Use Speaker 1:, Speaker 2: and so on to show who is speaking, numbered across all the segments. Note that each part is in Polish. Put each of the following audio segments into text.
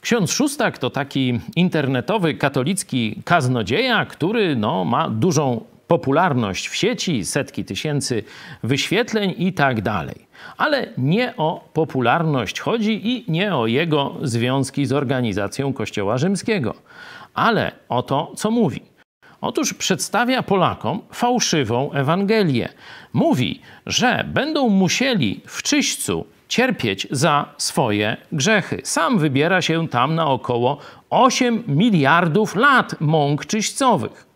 Speaker 1: Ksiądz Szóstak to taki internetowy katolicki kaznodzieja, który no, ma dużą popularność w sieci, setki tysięcy wyświetleń i tak dalej. Ale nie o popularność chodzi i nie o jego związki z organizacją Kościoła Rzymskiego, ale o to, co mówi. Otóż przedstawia Polakom fałszywą Ewangelię. Mówi, że będą musieli w czyśćcu cierpieć za swoje grzechy. Sam wybiera się tam na około 8 miliardów lat mąk czyśćcowych.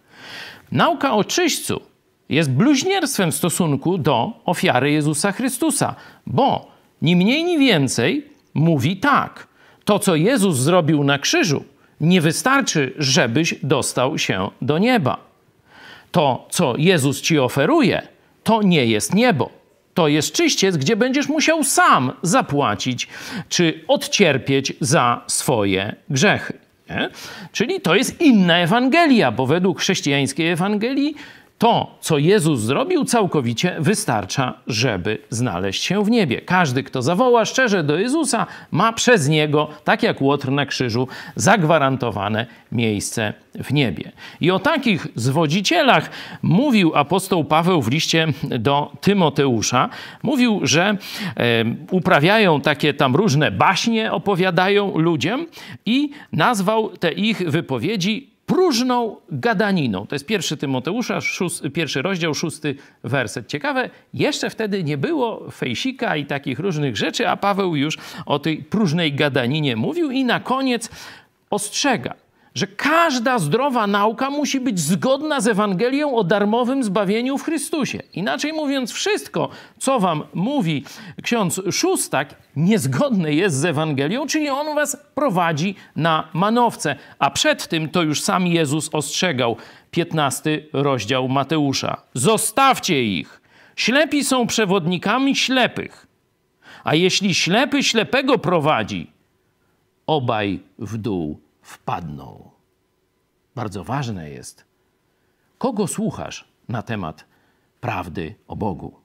Speaker 1: Nauka o czyśćcu jest bluźnierstwem w stosunku do ofiary Jezusa Chrystusa, bo ni mniej, ni więcej mówi tak. To, co Jezus zrobił na krzyżu, nie wystarczy, żebyś dostał się do nieba. To, co Jezus ci oferuje, to nie jest niebo. To jest czyściec, gdzie będziesz musiał sam zapłacić czy odcierpieć za swoje grzechy. Nie? Czyli to jest inna Ewangelia, bo według chrześcijańskiej Ewangelii to, co Jezus zrobił, całkowicie wystarcza, żeby znaleźć się w niebie. Każdy, kto zawoła szczerze do Jezusa, ma przez niego, tak jak Łotr na krzyżu, zagwarantowane miejsce w niebie. I o takich zwodzicielach mówił apostoł Paweł w liście do Tymoteusza. Mówił, że e, uprawiają takie tam różne baśnie, opowiadają ludziom i nazwał te ich wypowiedzi próżną gadaniną. To jest pierwszy Tymoteusza, szósty, pierwszy rozdział, szósty werset. Ciekawe, jeszcze wtedy nie było fejsika i takich różnych rzeczy, a Paweł już o tej próżnej gadaninie mówił i na koniec ostrzega że każda zdrowa nauka musi być zgodna z Ewangelią o darmowym zbawieniu w Chrystusie. Inaczej mówiąc, wszystko, co wam mówi ksiądz Szóstak, niezgodne jest z Ewangelią, czyli on was prowadzi na manowce. A przed tym to już sam Jezus ostrzegał. 15 rozdział Mateusza. Zostawcie ich. Ślepi są przewodnikami ślepych. A jeśli ślepy ślepego prowadzi, obaj w dół wpadną. Bardzo ważne jest, kogo słuchasz na temat prawdy o Bogu.